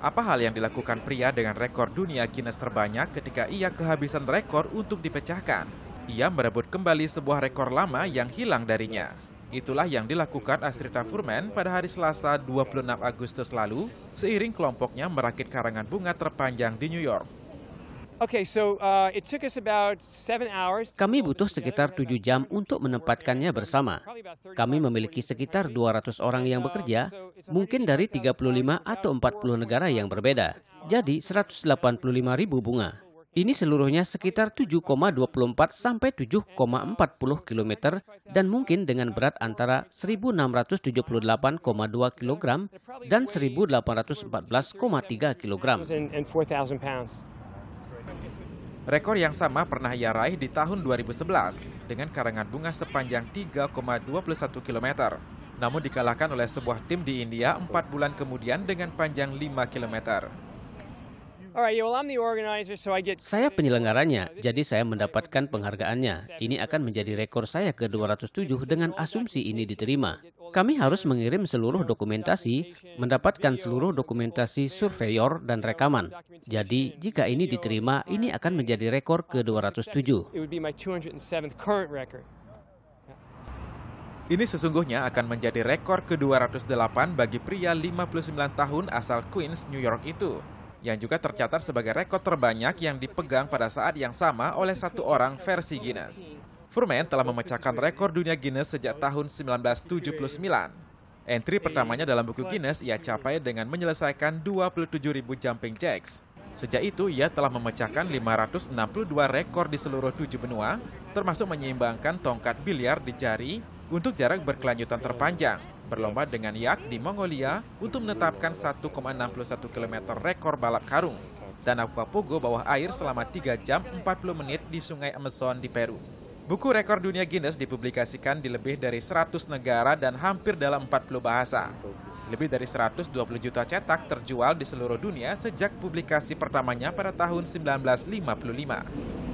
Apa hal yang dilakukan pria dengan rekor dunia Guinness terbanyak ketika ia kehabisan rekor untuk dipecahkan? Ia merebut kembali sebuah rekor lama yang hilang darinya. Itulah yang dilakukan Astrita Furman pada hari Selasa 26 Agustus lalu, seiring kelompoknya merakit karangan bunga terpanjang di New York. Okay, so, uh, it took us about seven hours. Kami butuh sekitar tujuh jam untuk menempatkannya bersama. Kami memiliki sekitar 200 orang yang bekerja mungkin dari 35 atau 40 negara yang berbeda. Jadi 185 ribu bunga. Ini seluruhnya sekitar 7,24 sampai 7,40 km dan mungkin dengan berat antara 1.678,2 kg dan 1.814,3 kg. Rekor yang sama pernah ia raih di tahun 2011 dengan karangan bunga sepanjang 3,21 kilometer namun dikalahkan oleh sebuah tim di India empat bulan kemudian dengan panjang 5 kilometer. Saya penyelenggaranya, jadi saya mendapatkan penghargaannya. Ini akan menjadi rekor saya ke-207 dengan asumsi ini diterima. Kami harus mengirim seluruh dokumentasi, mendapatkan seluruh dokumentasi surveyor dan rekaman. Jadi, jika ini diterima, ini akan menjadi rekor ke-207. Ini sesungguhnya akan menjadi rekor ke-208 bagi pria 59 tahun asal Queens, New York itu, yang juga tercatat sebagai rekor terbanyak yang dipegang pada saat yang sama oleh satu orang versi Guinness. Furman telah memecahkan rekor dunia Guinness sejak tahun 1979. Entry pertamanya dalam buku Guinness ia capai dengan menyelesaikan ribu jumping jacks. Sejak itu ia telah memecahkan 562 rekor di seluruh tujuh benua, termasuk menyeimbangkan tongkat biliar di jari, untuk jarak berkelanjutan terpanjang, berlomba dengan yak di Mongolia untuk menetapkan 1,61 km rekor balap karung. dan Aquapogo bawah air selama 3 jam 40 menit di sungai Amazon di Peru. Buku rekor dunia Guinness dipublikasikan di lebih dari 100 negara dan hampir dalam 40 bahasa. Lebih dari 120 juta cetak terjual di seluruh dunia sejak publikasi pertamanya pada tahun 1955.